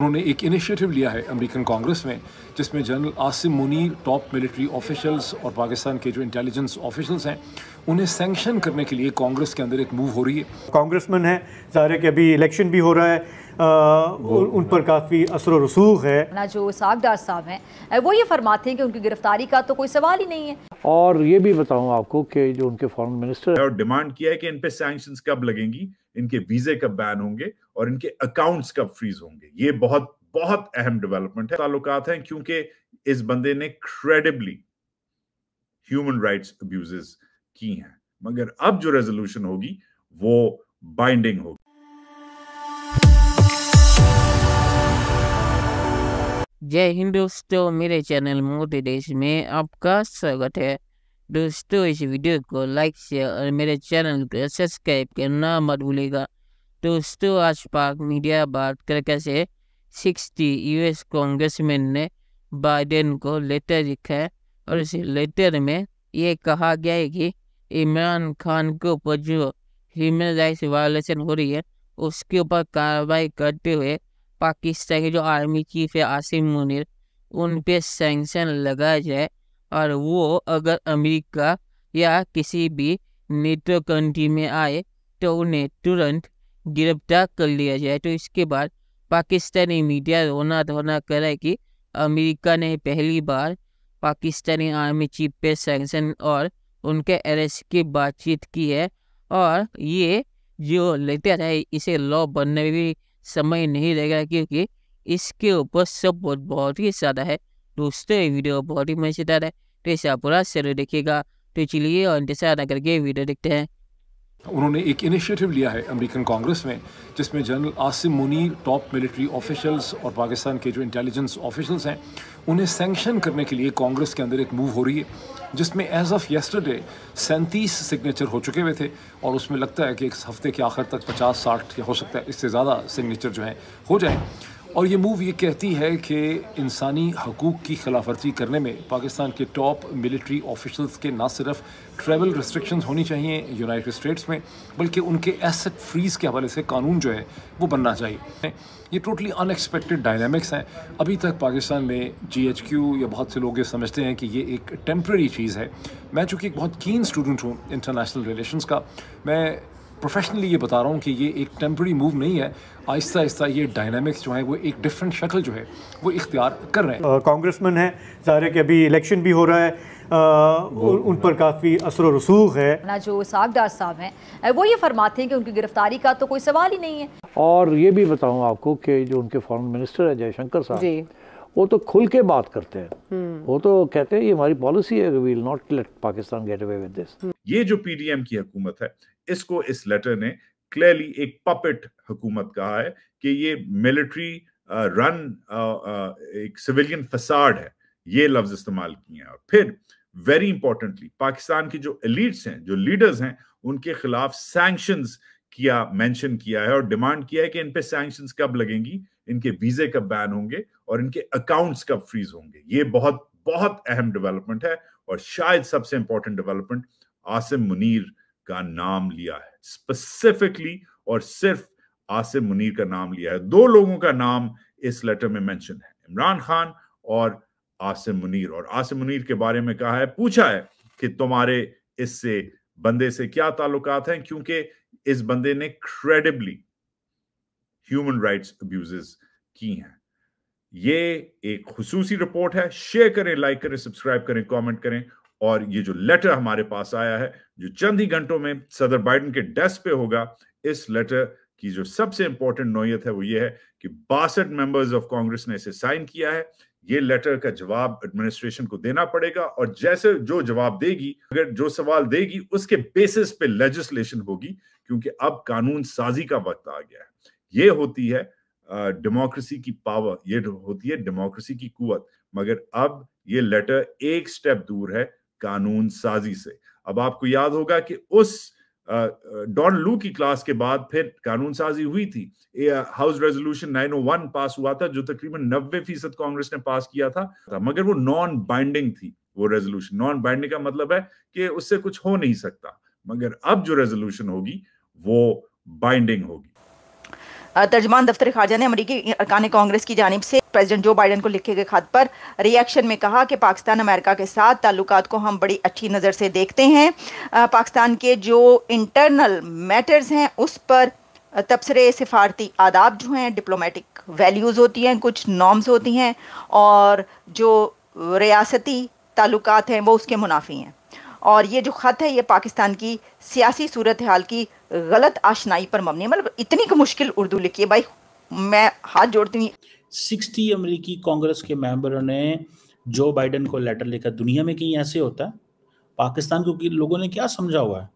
उन्होंने एक इनिशिएटिव लिया है अमेरिकन कांग्रेस में जिसमें general Asim Munir top military officials और पाकिस्तान के जो इंटेलिजेंस ऑफिशियल्स हैं उन्हें सैंक्शन करने के लिए कांग्रेस के अंदर एक मूव हो रही है कांग्रेसमैन है ज़ाहिर है कि अभी इलेक्शन भी हो रहा है आ, उन, उन पर काफ़ी असर रसूख है ना जो सागदार साहब हैं वो ये फरमाते हैं कि उनकी गिरफ्तारी का तो कोई सवाल ही नहीं है और ये भी बताऊँ आपको कि जो उनके फॉरन मिनिस्टर और डिमांड किया है कि इन पर सेंशन कब लगेंगी इनके वीजे कब बैन होंगे और इनके अकाउंट्स कब फ्रीज होंगे ये बहुत बहुत अहम डेवलपमेंट है ताल्लुकात हैं क्योंकि इस बंदे ने क्रेडिबली ह्यूमन राइट्स अब्यूजेस की हैं मगर अब जो रेजोल्यूशन होगी वो बाइंडिंग होगी जय दोस्तों मेरे चैनल मोदी देश में आपका स्वागत है दोस्तों इस वीडियो को लाइक शेयर और मेरे चैनल को सब्सक्राइब करना मत भूलेगा दोस्तों आज पाक मीडिया बात करके कैसे सिक्सटी यूएस कांग्रेसमैन ने बाइडेन को लेटर लिखा है और इस लेटर में ये कहा गया है कि इमरान खान के ऊपर जो ह्यूमन राइट्स वायोलेशन हो रही है उसके ऊपर कार्रवाई करते हुए पाकिस्तान के जो आर्मी चीफ है आसिम मुनिर उन पे सेंक्शन लगाया जाए और वो अगर अमेरिका या किसी भी नेटो कंट्री में आए तो उन्हें तुरंत गिरफ्तार कर लिया जाए तो इसके बाद पाकिस्तानी मीडिया रोना धोना करे कि अमेरिका ने पहली बार पाकिस्तानी आर्मी चीफ पे सैंक्शन और उनके अरेस्ट की बातचीत की है और ये जो लेटर है इसे लॉ बनने में भी समय नहीं लगेगा क्योंकि इसके ऊपर सपोर्ट बहुत ही ज़्यादा है दोस्तों ये वीडियो बहुत ही मजेदार है तो इसे आप पूरा जरूर देखिएगा तो चलिए और इंतजार न करके वीडियो देखते हैं उन्होंने एक इनिशिएटिव लिया है अमेरिकन कांग्रेस में जिसमें general Asim Munir top military officials और पाकिस्तान के जो इंटेलिजेंस ऑफिशियल्स हैं उन्हें सेंक्शन करने के लिए कांग्रेस के अंदर एक मूव हो रही है जिसमें एज ऑफ येस्टरडे सैंतीस सिग्नेचर हो चुके हुए थे और उसमें लगता है कि एक हफ्ते के आखिर तक पचास साठ या हो सकता है इससे ज़्यादा सिग्नेचर जो हैं हो जाए और ये मूव ये कहती है कि इंसानी हकूक़ की खिलाफ वर्जी करने में पाकिस्तान के टॉप मिलिट्री ऑफिशल्स के ना सिर्फ ट्रैवल रेस्ट्रिक्शन होनी चाहिए यूनाइट स्टेट्स में बल्कि उनके एसेट फ्रीज़ के हवाले से कानून जो है वो बनना चाहिए ये टोटली अनएक्सपेक्टेड डायनामिक्स हैं अभी तक पाकिस्तान में जी एच क्यू या बहुत से लोग ये समझते हैं कि ये एक टेम्प्रेरी चीज़ है मैं चूँकि एक बहुत कीन स्टूडेंट हूँ इंटरनेशनल रिलेशंस का मैं प्रोफेशनली ये बता रहा हूँ कि ये एक टेम्प्रेरी मूव नहीं है आहिस्ता आहिस्ता ये डायनामिक्स जो है वो एक डिफरेंट शक्ल जो है वो इख्तियार कर रहे हैं कांग्रेसमैन है ज़ाहिर है कि अभी इलेक्शन भी हो रहा है आ, उन पर काफ़ी असर रसूख है ना जो सागदार साहब हैं वो ये फरमाते हैं कि उनकी गिरफ्तारी का तो कोई सवाल ही नहीं है और ये भी बताऊँ आपको कि जो उनके फॉरन मिनिस्टर है जयशंकर साहब जी वो तो खुल के बात करते हैं हम्म। वो तो कहते हैं ये हमारी पॉलिसी है we will not let Pakistan get away with this ये जो पीडीएम की हुकूमत है इसको इस लेटर ने क्लियरली एक पपेट हुकूमत कहा है कि ये military run uh, uh, uh, एक सिविलियन फसाड है ये लफ्ज इस्तेमाल किए हैं और फिर वेरी इंपॉर्टेंटली पाकिस्तान की जो एलिट्स हैं जो लीडर्स हैं उनके खिलाफ सेंक्शन किया मेंशन किया है और डिमांड किया है कि इन पे सैंक्शंस कब लगेंगी इनके वीजे कब बैन होंगे और इनके अकाउंट्स कब फ्रीज होंगे ये बहुत बहुत अहम डेवलपमेंट है और शायद सबसे इंपॉर्टेंट डेवलपमेंट आसिम मुनीर का नाम लिया है स्पेसिफिकली और सिर्फ आसिम मुनीर का नाम लिया है दो लोगों का नाम इस लेटर में मेंशन है इमरान खान और आसिम मुनीर और आसिम मुनीर के बारे में कहा है पूछा है कि तुम्हारे इससे बंदे से क्या ताल्लुकात हैं क्योंकि इस बंदे ने क्रेडिबली ह्यूमन राइट्स अब्यूजेस की हैं ये एक खसूसी रिपोर्ट है शेयर करें लाइक करें सब्सक्राइब करें कमेंट करें और ये जो लेटर हमारे पास आया है जो चंद ही घंटों में सदर बाइडन के डेस्क पे होगा इस लेटर की जो सबसे इंपॉर्टेंट नोयत है वो ये है कि बासठ मेंबर्स ऑफ कांग्रेस ने इसे साइन किया है ये लेटर का जवाब एडमिनिस्ट्रेशन को देना पड़ेगा और जैसे जो जवाब देगी अगर जो सवाल देगी उसके बेसिस पे लेजिस्लेशन होगी क्योंकि अब कानून साजी का वक्त आ गया है ये होती है डेमोक्रेसी की पावर ये होती है डेमोक्रेसी की कुवत मगर अब ये लेटर एक स्टेप दूर है कानून साजी से अब आपको याद होगा कि उस डॉन लू की क्लास के बाद फिर कानून साजी हुई थी हाउस रेजोल्यूशन 901 पास हुआ था जो तकरीबन 90 फीसद कांग्रेस ने पास किया था मगर वो नॉन बाइंडिंग थी वो रेजोल्यूशन नॉन बाइंडिंग का मतलब है कि उससे कुछ हो नहीं सकता मगर अब जो रेजोल्यूशन होगी वो बाइंडिंग होगी तर्जमान दफ्तर खारजा ने अमरीकी अरकान कांग्रेस की जानब से प्रेजिडेंट जो बाइडन को लिखे गए खत पर रिएक्शन में कहा कि पाकिस्तान अमेरिका के साथ ताल्लुक को हम बड़ी अच्छी नज़र से देखते हैं पाकिस्तान के जो इंटरनल मैटर्स हैं उस पर तबसरे सिफारती आदाब जो हैं डिप्लोमेटिक वैल्यूज़ होती हैं कुछ नॉर्म्स होती हैं और जो रियासती ताल्लुक हैं वो उसके मुनाफी हैं और ये जो ख़त है ये पाकिस्तान की सियासी सूरत हाल की गलत आशनाई पर मबनी मतलब इतनी मुश्किल उर्दू लिखी है भाई मैं हाथ जोड़ती हूँ सिक्सटी अमरीकी कांग्रेस के मेम्बरों ने जो बाइडन को लेटर लिखा दुनिया में कहीं ऐसे होता है पाकिस्तान को लोगों ने क्या समझा हुआ है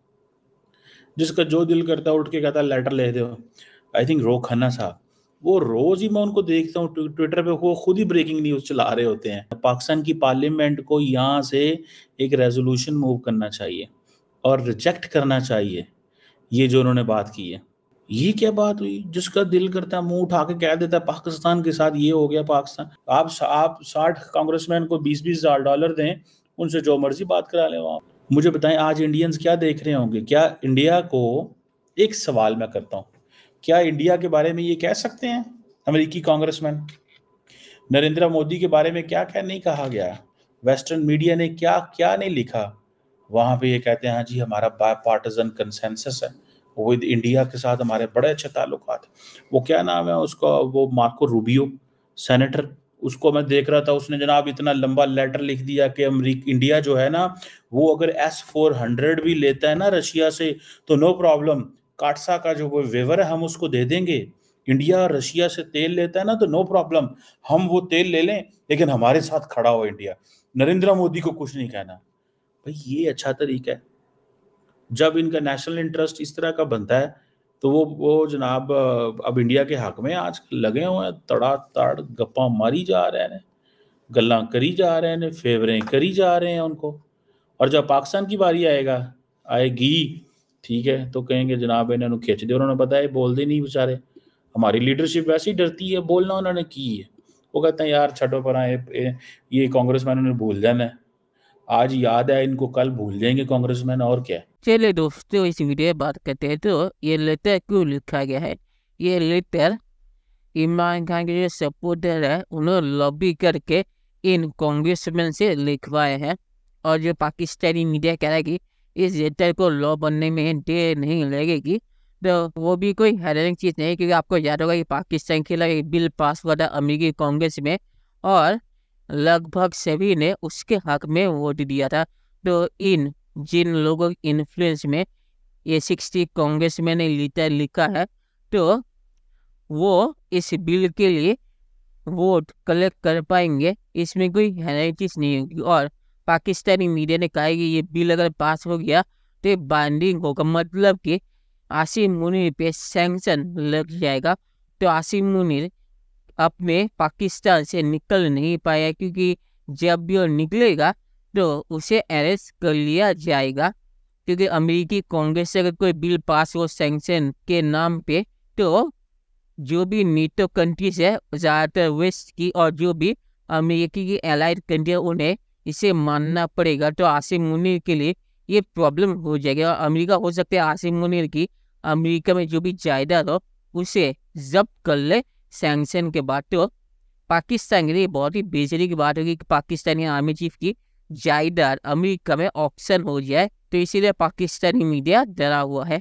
जिसका जो दिल करता है उठ के कहता लेटर ले दो आई थिंक रो खन्ना साहब वो रोज ही मैं उनको देखता हूँ ट्विटर पे वो खुद ही ब्रेकिंग न्यूज चला रहे होते हैं पाकिस्तान की पार्लियामेंट को यहाँ से एक रेजोल्यूशन मूव करना चाहिए और रिजेक्ट करना चाहिए ये जो उन्होंने बात की है ये क्या बात हुई जिसका दिल करता है मुंह उठा के कह देता है पाकिस्तान के साथ ये हो गया पाकिस्तान आप आप साठ कांग्रेसमैन को बीस बीस हजार डॉलर दें उनसे जो मर्जी बात करा लें मुझे बताएं आज इंडियंस क्या देख रहे होंगे क्या इंडिया को एक सवाल मैं करता हूँ क्या इंडिया के बारे में ये कह सकते हैं अमेरिकी कांग्रेसमैन नरेंद्र मोदी के बारे में क्या क्या नहीं कहा गया वेस्टर्न मीडिया ने क्या क्या नहीं लिखा वहां पे ये कहते हैं हाँ जी हमारा बाय पार्टिजन कंसेंसस है विद इंडिया के साथ हमारे बड़े अच्छे ताल्लुक वो क्या नाम है उसको वो मार्को रूबियो सेनेटर उसको मैं देख रहा था उसने जनाब इतना लंबा लेटर लिख दिया कि अमरीक इंडिया जो है ना वो अगर एस फोर हंड्रेड भी लेता है ना रशिया से तो नो प्रॉब्लम काटसा का जो कोई वेवर है हम उसको दे देंगे इंडिया रशिया से तेल लेता है ना तो नो प्रॉब्लम हम वो तेल ले लें लेकिन हमारे साथ खड़ा हो इंडिया नरेंद्र मोदी को कुछ नहीं कहना भाई ये अच्छा तरीका है जब इनका नेशनल इंटरेस्ट इस तरह का बनता है तो वो वो जनाब अब इंडिया के हक में आज लगे हुए हैं तड़ा तड़ गप्पा मारी जा रहे हैं गल्ला करी जा रहे हैं फेवरें करी जा रहे हैं उनको और जब पाकिस्तान की बारी आएगा आएगी ठीक है तो कहेंगे जनाब इन्होंने खिंच दे उन्होंने बताया बोलते नहीं बेचारे हमारी लीडरशिप वैसे ही डरती है बोलना उन्होंने की है वो कहते हैं यार छठो पर ये कांग्रेस मैन उन्हें भूल जाना है आज याद है इनको कल भूल जाएंगे कांग्रेस मैन और क्या चले दोस्तों इस वीडियो बात करते हैं तो ये लेटर क्यों लिखा गया है ये लेटर इमरान खान के जो सपोर्टर है उन्होंने लॉबी करके इन कांग्रेस मैन से लिखवाए हैं और जो पाकिस्तानी मीडिया कह रहा है कि इस लेटर को लॉ बनने में देर नहीं लगेगी तो वो भी कोई हैरानी चीज़ नहीं क्योंकि आपको याद होगा कि पाकिस्तान के लिए बिल पास हुआ था अमेरिकी कांग्रेस में और लगभग सभी ने उसके हक में वोट दिया था तो इन जिन लोगों की इन्फ्लुएंस में ये सिक्सटी कांग्रेस में ने लेटर लिखा है तो वो इस बिल के लिए वोट कलेक्ट कर पाएंगे इसमें कोई हैरानी चीज़ नहीं होगी और पाकिस्तानी मीडिया ने कहा कि ये बिल अगर पास हो गया तो ये बाइंडिंग होगा मतलब कि आसिम मुनिर पे सेंक्शन लग जाएगा तो आसिम मुनिर अपने पाकिस्तान से निकल नहीं पाया क्योंकि जब भी वो निकलेगा तो उसे अरेस्ट कर लिया जाएगा क्योंकि अमेरिकी कांग्रेस से अगर कोई बिल पास हो सेंक्शन के नाम पे तो जो भी नीटो कंट्रीज है ज़्यादातर वेस्ट की और जो भी अमेरिकी की एलाइड कंट्री उन्हें इसे मानना पड़ेगा तो आसिम मुनीर के लिए ये प्रॉब्लम हो जाएगी और अमेरिका हो सकता है आसिम मुनीर की अमेरिका में जो भी जायदाद हो उसे जब्त कर ले सैंक्शन के बाद तो पाकिस्तान के लिए बहुत ही बेजरी की बात होगी कि पाकिस्तानी आर्मी चीफ की जायदाद अमेरिका में ऑप्शन हो जाए तो इसीलिए पाकिस्तानी मीडिया डरा हुआ है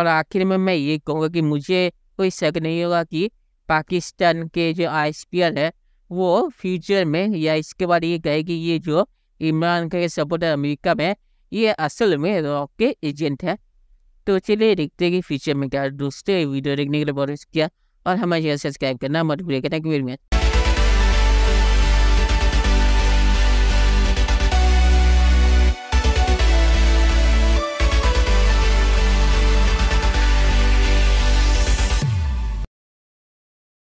और आखिर में मैं ये कहूँगा कि मुझे कोई शक नहीं होगा कि पाकिस्तान के जो आई है वो फ्यूचर में या इसके बाद ये कहे कि ये जो इमरान का सपोर्टर अमेरिका में ये असल में रॉक के एजेंट है तो चलिए देखते हैं कि फ्यूचर में क्या दूसरे वीडियो देखने के लिए बहुत किया और हमारे चैनल सब्सक्राइब करना मत भूलिएगा थैंक यू वेरी मच